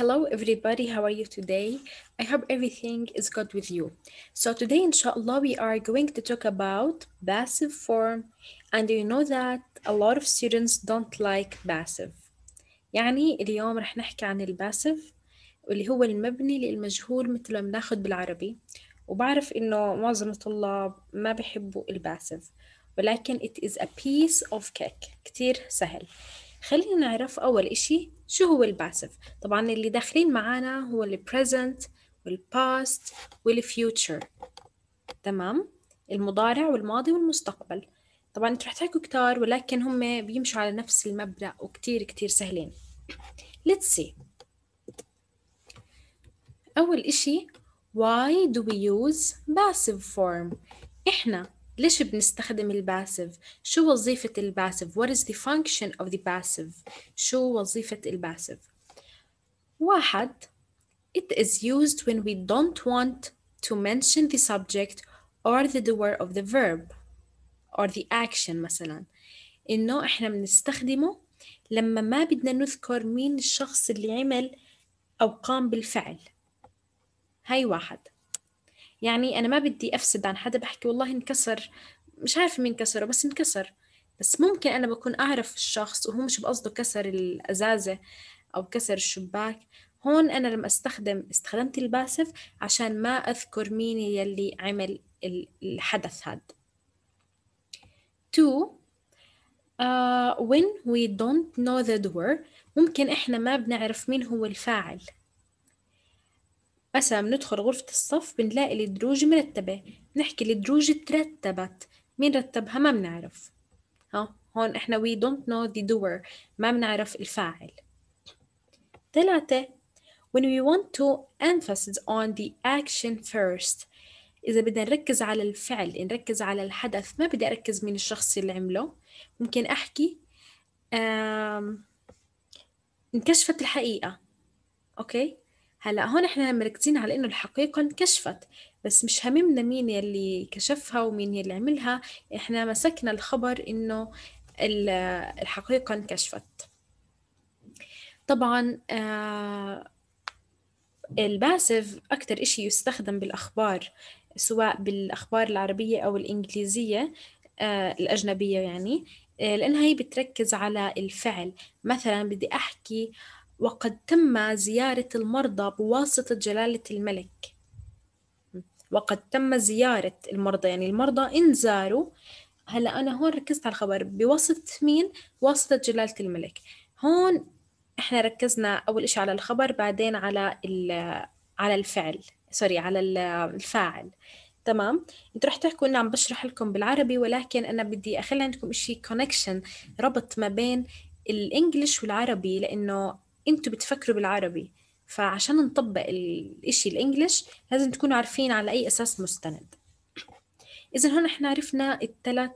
Hello everybody, how are you today? I hope everything is good with you. So today inshallah we are going to talk about passive form and you know that a lot of students don't like passive. يعني اليوم رح نحكي عن الباسف واللي هو المبني للمجهول مثل ما بناخد بالعربي وبعرف انه معظم الطلاب ما بحبوا الباسف ولكن it is a piece of cake كتير سهل خلينا نعرف اول اشي شو هو الباسف؟ طبعا اللي داخلين معانا هو البريزنت والباست والفيوتشر تمام المضارع والماضي والمستقبل طبعا انتوا رح تحكوا كتار ولكن هم بيمشوا على نفس المبدأ وكتير كتير سهلين let's see أول إشي why do we use passive form إحنا ليش بنستخدم الباسف شو وظيفة الباسف what is the function of the passive شو وظيفة الباسف واحد it is used when we don't want to mention the subject or the doer of the verb or the action مثلا إنه إحنا بنستخدمه لما ما بدنا نذكر مين الشخص اللي عمل أو قام بالفعل هاي واحد يعني أنا ما بدي أفسد عن حدا بحكي والله انكسر مش عارفة مين كسره بس انكسر بس ممكن أنا بكون أعرف الشخص وهو مش بقصده كسر الأزازة أو كسر الشباك هون أنا لما استخدم استخدمت الباسف عشان ما أذكر مين يلي عمل الحدث هذا تو uh, when we don't know the doer ممكن إحنا ما بنعرف مين هو الفاعل مثلا بندخل غرفة الصف بنلاقي الدروج مرتبة نحكي الدروج ترتبت مين رتبها ما بنعرف ها هون احنا we don't know the doer ما بنعرف الفاعل ثلاثة when we want to emphasize on the action first إذا بدنا نركز على الفعل نركز على الحدث ما بدي أركز مين الشخص اللي عمله ممكن أحكي انكشفت الحقيقة أوكي هلا هون احنا مركزين على انه الحقيقه انكشفت بس مش هممنا مين يلي كشفها ومين يلي عملها احنا مسكنا الخبر انه الحقيقه انكشفت طبعا آه الباسف أكثر إشي يستخدم بالأخبار سواء بالأخبار العربية أو الإنجليزية آه الأجنبية يعني آه لأنها هي بتركز على الفعل مثلا بدي أحكي وقد تم زيارة المرضى بواسطة جلالة الملك وقد تم زيارة المرضى يعني المرضى إن زاروا هلا أنا هون ركزت على الخبر بواسطة مين؟ بواسطة جلالة الملك هون إحنا ركزنا أول إشي على الخبر بعدين على على الفعل سوري على الفاعل تمام انتوا رح تحكوا انه عم بشرح لكم بالعربي ولكن انا بدي اخلي عندكم شيء كونكشن ربط ما بين الانجليش والعربي لانه انتوا بتفكروا بالعربي فعشان نطبق الإشي الإنجليش لازم تكونوا عارفين على أي أساس مستند إذا هون إحنا عرفنا الثلاث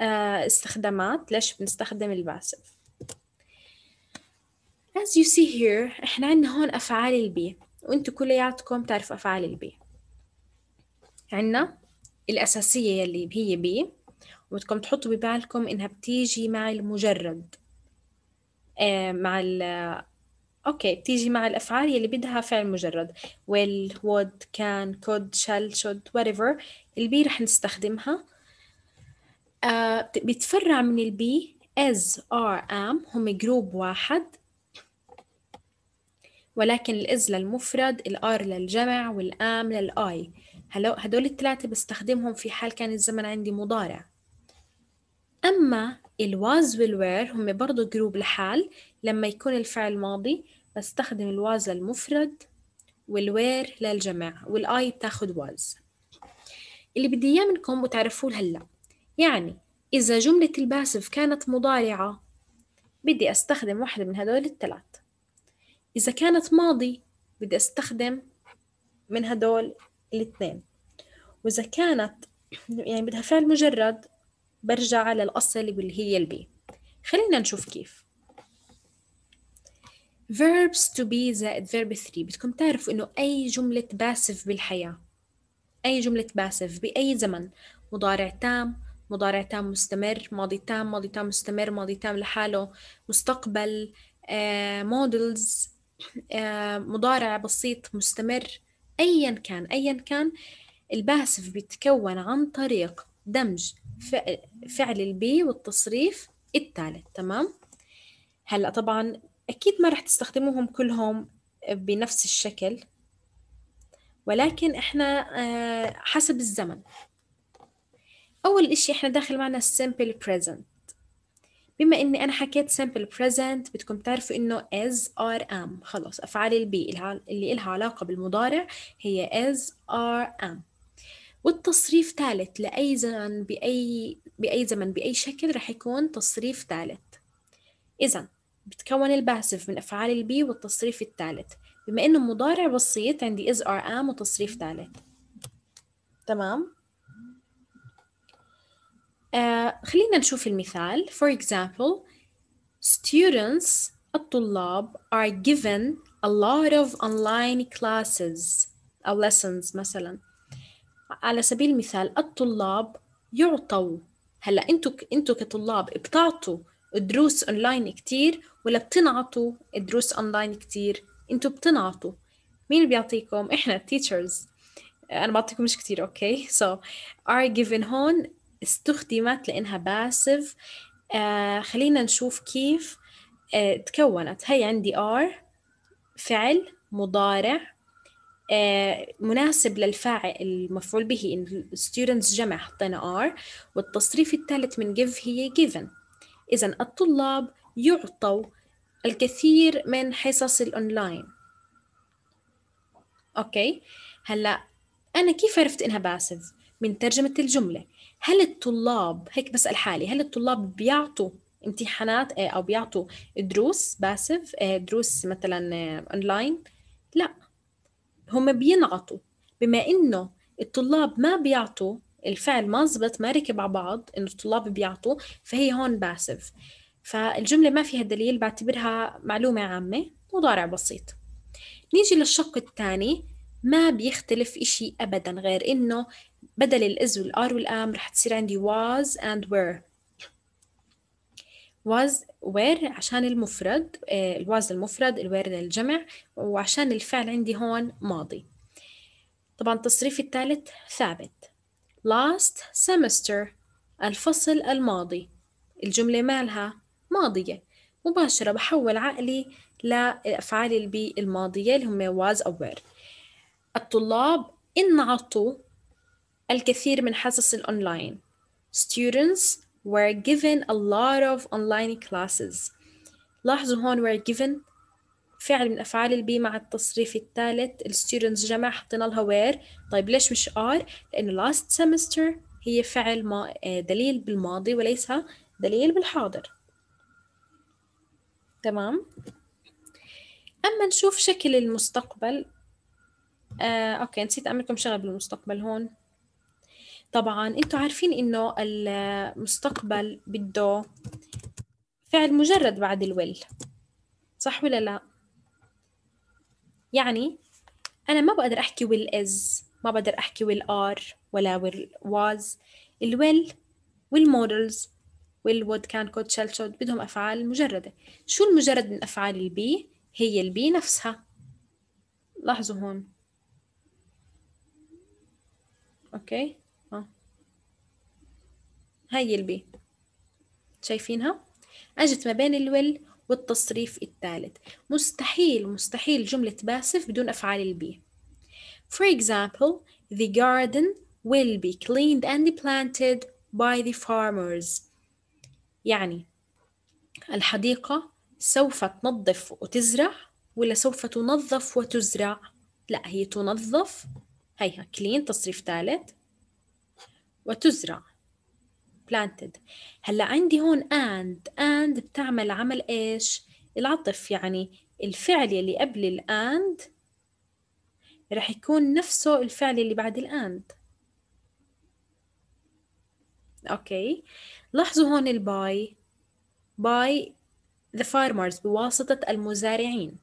آه، استخدامات ليش بنستخدم الباسف As you see here إحنا عندنا هون أفعال البي وإنتوا كلياتكم تعرفوا أفعال البي عندنا الأساسية يلي هي بي وبدكم تحطوا ببالكم إنها بتيجي مع المجرد آه، مع اوكي بتيجي مع الافعال يلي بدها فعل مجرد will would can could shall should whatever البي رح نستخدمها آه بتفرع من البي is are am هم جروب واحد ولكن الاز للمفرد الار للجمع والام للاي هدول الثلاثه بستخدمهم في حال كان الزمن عندي مضارع اما الواز والوير هم برضو جروب لحال لما يكون الفعل ماضي بستخدم الواز للمفرد والوير للجمع والآي بتاخد واز اللي بدي إياه منكم وتعرفوه هلا يعني إذا جملة الباسف كانت مضارعة بدي أستخدم واحدة من هدول الثلاث إذا كانت ماضي بدي أستخدم من هدول الاثنين وإذا كانت يعني بدها فعل مجرد برجع للأصل واللي هي البي خلينا نشوف كيف verbs to be زائد verb 3 بدكم تعرفوا إنه أي جملة باسف بالحياة أي جملة باسف بأي زمن مضارع تام مضارع تام مستمر ماضي تام ماضي تام مستمر ماضي تام لحاله مستقبل مودلز uh, uh, مضارع بسيط مستمر أيا كان أيا كان الباسف بيتكون عن طريق دمج فعل, البي والتصريف الثالث تمام هلا طبعا اكيد ما رح تستخدموهم كلهم بنفس الشكل ولكن احنا آه، حسب الزمن اول اشي احنا داخل معنا simple present بما اني انا حكيت simple present بدكم تعرفوا انه as are am خلص افعال البي اللي إلها علاقة بالمضارع هي as are am والتصريف ثالث لأي زمن بأي بأي زمن بأي شكل رح يكون تصريف ثالث إذا بتكون الباسف من أفعال البي والتصريف الثالث بما إنه مضارع بسيط عندي is or am وتصريف ثالث تمام آه خلينا نشوف المثال for example students الطلاب are given a lot of online classes أو lessons مثلاً على سبيل المثال الطلاب يعطوا هلا انتوا انتوا كطلاب بتعطوا دروس اونلاين كتير ولا بتنعطوا دروس اونلاين كتير انتوا بتنعطوا مين بيعطيكم احنا التيتشرز انا بعطيكم مش كتير اوكي سو ار جيفن هون استخدمت لانها باسف آه خلينا نشوف كيف آه تكونت هي عندي ار فعل مضارع آه، مناسب للفاعل المفعول به إن students جمع حطينا are والتصريف الثالث من give هي given إذا الطلاب يعطوا الكثير من حصص الأونلاين أوكي هلأ أنا كيف عرفت إنها باسف؟ من ترجمة الجملة هل الطلاب هيك بسأل حالي هل الطلاب بيعطوا امتحانات آه، أو بيعطوا دروس باسف آه، دروس مثلا أونلاين؟ لا هم بينعطوا بما انه الطلاب ما بيعطوا الفعل ما زبط ما ركب على بعض انه الطلاب بيعطوا فهي هون باسف فالجملة ما فيها دليل بعتبرها معلومة عامة مضارع بسيط نيجي للشق الثاني ما بيختلف إشي أبدا غير إنه بدل الإز والآر والآم رح تصير عندي was and were was were عشان المفرد آه، الواز المفرد الوير للجمع وعشان الفعل عندي هون ماضي طبعا التصريف الثالث ثابت last semester الفصل الماضي الجملة مالها ماضية مباشرة بحول عقلي لأفعال البي الماضية اللي هم was أو were الطلاب انعطوا الكثير من حصص الأونلاين students were given a lot of online classes لاحظوا هون were given فعل من أفعال البي مع التصريف الثالث students جمع حطينا لها were طيب ليش مش are لأنه last semester هي فعل ما آه، دليل بالماضي وليس دليل بالحاضر تمام أما نشوف شكل المستقبل آه، أوكي نسيت أعملكم شغل بالمستقبل هون طبعا انتم عارفين انه المستقبل بده فعل مجرد بعد الويل صح ولا لا يعني انا ما بقدر احكي ويل is ما بقدر احكي ويل are ولا ويل was الويل will models will would can could shall بدهم افعال مجرده شو المجرد من افعال البي هي البي نفسها لاحظوا هون اوكي هاي البي شايفينها اجت ما بين الويل والتصريف الثالث مستحيل مستحيل جملة باسف بدون أفعال البي For example, the garden will be cleaned and planted by the farmers يعني الحديقة سوف تنظف وتزرع ولا سوف تنظف وتزرع لا هي تنظف هيها كلين تصريف ثالث وتزرع planted هلا عندي هون and and بتعمل عمل ايش العطف يعني الفعل يلي قبل الاند رح يكون نفسه الفعل اللي بعد الاند اوكي لاحظوا هون الباي باي the farmers بواسطة المزارعين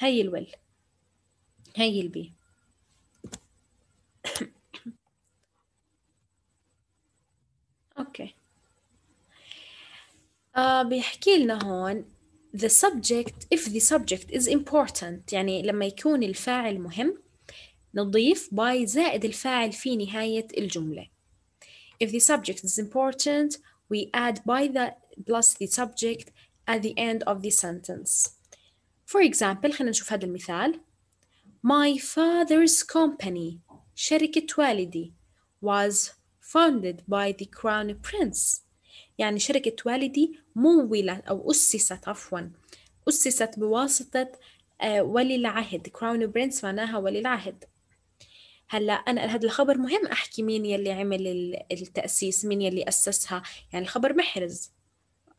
هي الول هي البي اوكي آه بيحكي لنا هون the subject if the subject is important يعني لما يكون الفاعل مهم نضيف by زائد الفاعل في نهاية الجملة if the subject is important we add by the plus the subject at the end of the sentence for example خلينا نشوف هذا المثال my father's company شركة والدي was founded by the crown prince يعني شركة والدي مولت أو أسست عفوا أسست بواسطة آه، ولي العهد crown prince معناها ولي العهد هلا انا هذا الخبر مهم احكي مين يلي عمل التاسيس مين يلي اسسها يعني الخبر محرز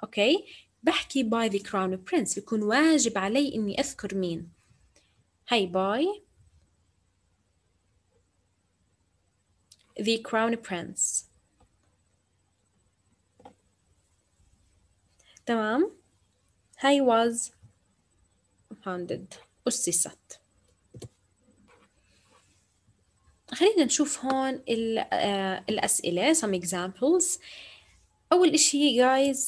اوكي بحكي باي ذا كراون برنس يكون واجب علي اني اذكر مين هاي باي The Crown Prince تمام هاي was founded أسست خلينا نشوف هون آه، الأسئلة some examples أول إشي guys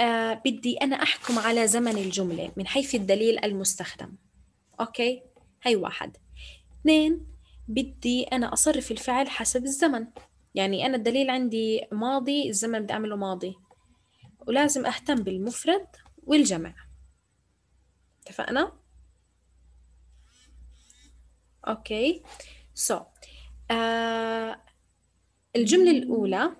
uh, بدي أنا أحكم على زمن الجملة من حيث الدليل المستخدم أوكي هاي واحد اثنين بدي أنا أصرف الفعل حسب الزمن يعني أنا الدليل عندي ماضي الزمن بدي أعمله ماضي ولازم أهتم بالمفرد والجمع اتفقنا؟ أوكي سو so. آه الجملة الأولى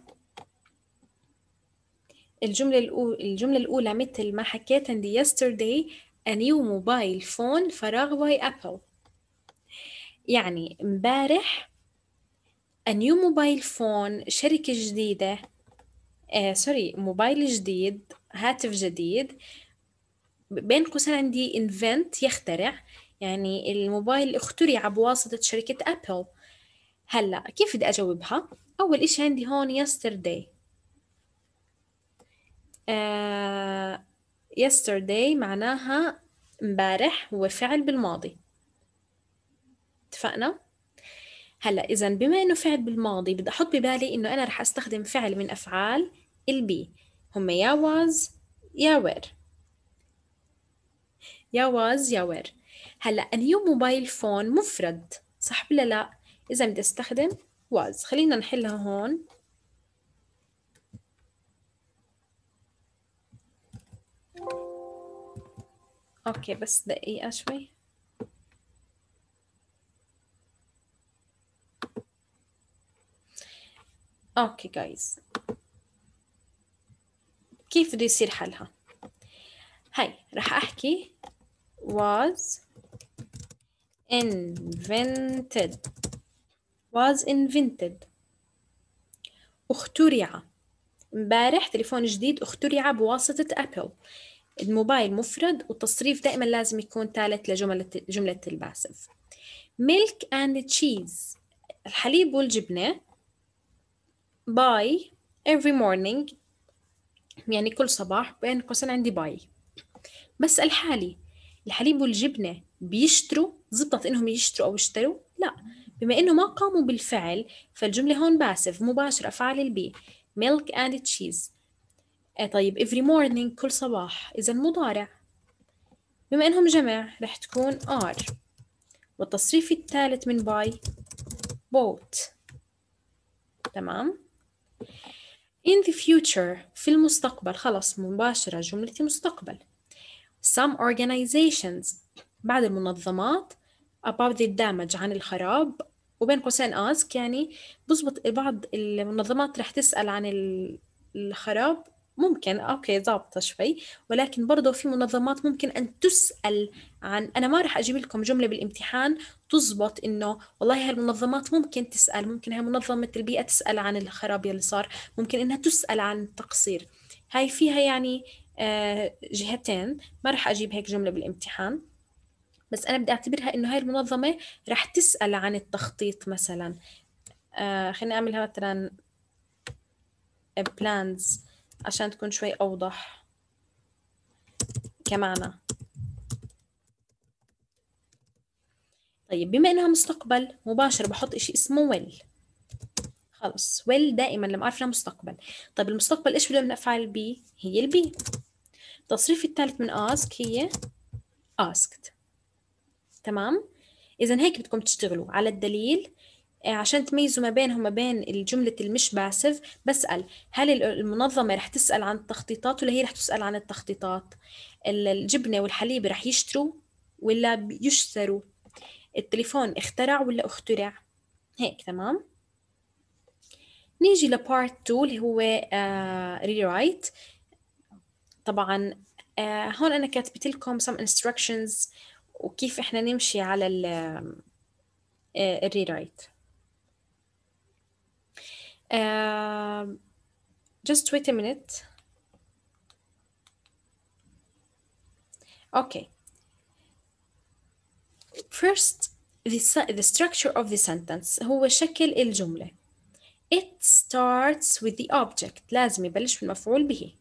الجملة الأولى الجملة الأولى مثل ما حكيت عندي yesterday a new mobile phone فراغ by Apple يعني امبارح نيو new mobile phone شركة جديدة آه سوري موبايل جديد هاتف جديد بين قوسين عندي invent يخترع يعني الموبايل اخترع بواسطة شركة أبل هلا كيف بدي أجاوبها؟ أول إشي عندي هون yesterday يسترداي آه، yesterday معناها امبارح هو فعل بالماضي اتفقنا هلا اذا بما انه فعل بالماضي بدي احط ببالي انه انا رح استخدم فعل من افعال البي هم يا واز يا وير يا واز يا وير هلا a new mobile phone مفرد صح ولا لا اذا بدي استخدم واز خلينا نحلها هون اوكي بس دقيقة شوي اوكي جايز كيف بده يصير حلها هاي راح احكي was invented was invented اخترع امبارح تليفون جديد اخترع بواسطة أبل الموبايل مفرد والتصريف دائما لازم يكون ثالث لجملة جملة الباسف ميلك اند تشيز الحليب والجبنة باي every morning يعني كل صباح بين قوسين عندي باي بسأل حالي الحليب والجبنة بيشتروا زبطت إنهم يشتروا أو يشتروا لا بما إنه ما قاموا بالفعل فالجملة هون باسف مباشرة فعل البي milk and cheese إيه طيب every morning كل صباح إذا مضارع بما إنهم جمع رح تكون are والتصريف الثالث من باي bought تمام In the future في المستقبل خلاص مباشرة جملة مستقبل Some organizations بعد المنظمات about the damage عن الخراب وبين قوسين ask يعني بزبط بعض المنظمات رح تسأل عن الخراب ممكن اوكي ضابطه شوي ولكن برضه في منظمات ممكن ان تسال عن انا ما راح اجيب لكم جمله بالامتحان تزبط انه والله هالمنظمات ممكن تسال ممكن هاي منظمه البيئه تسال عن الخراب اللي صار ممكن انها تسال عن التقصير هاي فيها يعني آه، جهتين ما راح اجيب هيك جمله بالامتحان بس انا بدي اعتبرها انه هاي المنظمه راح تسال عن التخطيط مثلا آه، خليني اعملها مثلا plans عشان تكون شوي أوضح كمعنى طيب بما إنها مستقبل مباشر بحط إشي اسمه will خلص will دائما لما أعرف إنها مستقبل طيب المستقبل إيش بدنا أفعل بي هي البي التصريف الثالث من ask هي asked تمام إذا هيك بدكم تشتغلوا على الدليل آه، عشان تميزوا ما بينهم ما بين الجملة المش باسف بسأل هل المنظمة رح تسأل عن التخطيطات ولا هي رح تسأل عن التخطيطات الجبنة والحليب رح يشتروا ولا يشتروا التليفون اخترع ولا اخترع هيك تمام نيجي لبارت 2 اللي هو ريرايت آه، uh, طبعا uh, هون انا كاتبت لكم some instructions وكيف احنا نمشي على الريرايت uh, Um, just wait a minute. Okay. First, the, the structure of the sentence هو شكل الجملة. It starts with the object. لازم يبلش بالمفعول به.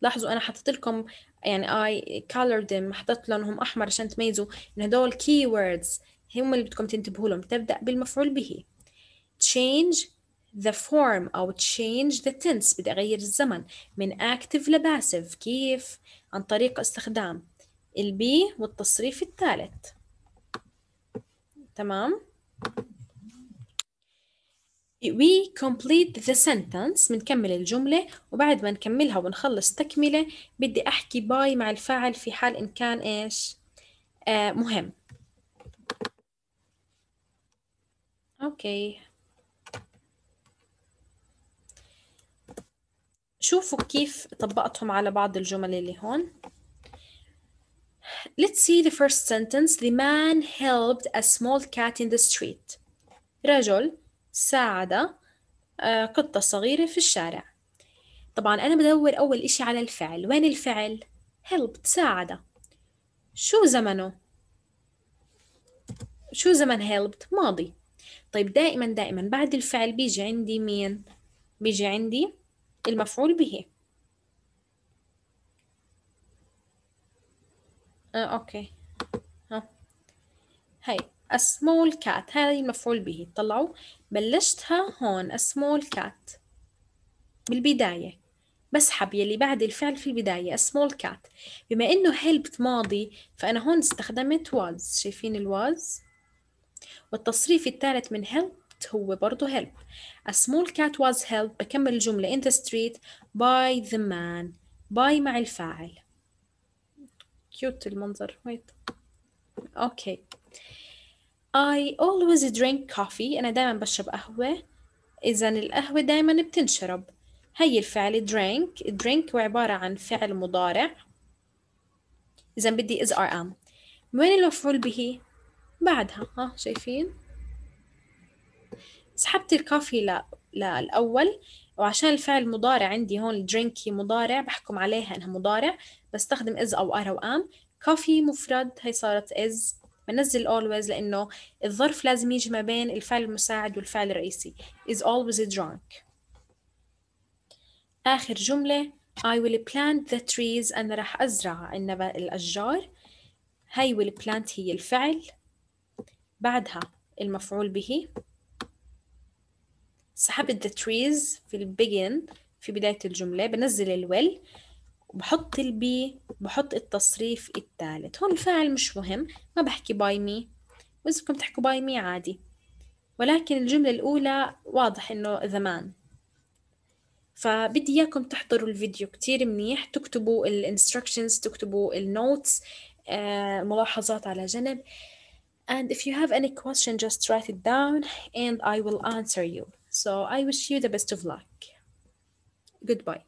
لاحظوا أنا حطيت لكم يعني I colored them حطيت لونهم أحمر عشان تميزوا إن هدول keywords هم اللي بدكم تنتبهوا لهم تبدأ بالمفعول به. Change the form أو change the tense بدي أغير الزمن من active ل passive كيف؟ عن طريق استخدام البي والتصريف الثالث تمام؟ We complete the sentence بنكمل الجملة وبعد ما نكملها ونخلص تكملة بدي أحكي باي مع الفاعل في حال إن كان إيش آه مهم أوكي شوفوا كيف طبقتهم على بعض الجمل اللي هون Let's see the first sentence The man helped a small cat in the street رجل ساعد آه، قطة صغيرة في الشارع طبعا أنا بدور أول إشي على الفعل وين الفعل؟ helped ساعد شو زمنه؟ شو زمن helped؟ ماضي طيب دائما دائما بعد الفعل بيجي عندي مين؟ بيجي عندي المفعول به آه أوكي ها هاي small cat هاي المفعول به طلعوا بلشتها هون small cat بالبداية بسحب يلي بعد الفعل في البداية small cat بما إنه helped ماضي فأنا هون استخدمت was شايفين الواز والتصريف الثالث من help helped هو برضه help a small cat was helped بكمل الجملة in the street by the man by مع الفاعل كيوت المنظر wait okay I always drink coffee أنا دايما بشرب قهوة إذا القهوة دايما بتنشرب هي الفعل drink drink وعبارة عن فعل مضارع إذا بدي is or am وين المفعول به؟ بعدها ها آه، شايفين؟ سحبت الكافي للأول وعشان الفعل المضارع عندي هون درينكي مضارع بحكم عليها انها مضارع بستخدم از او ار او ام كافي مفرد هي صارت از بنزل always لانه الظرف لازم يجي ما بين الفعل المساعد والفعل الرئيسي is always drunk اخر جمله I will plant the trees انا راح ازرع النبا الاشجار هي will plant هي الفعل بعدها المفعول به سحبت the trees في البيجن في بداية الجملة بنزل الويل وبحط البي بحط التصريف الثالث هون الفاعل مش مهم ما بحكي باي مي وإذا بدكم تحكوا باي مي عادي ولكن الجملة الأولى واضح إنه زمان فبدي إياكم تحضروا الفيديو كتير منيح تكتبوا instructions تكتبوا notes آه، ملاحظات على جنب And if you have any question, just write it down and I will answer you. So I wish you the best of luck. Goodbye.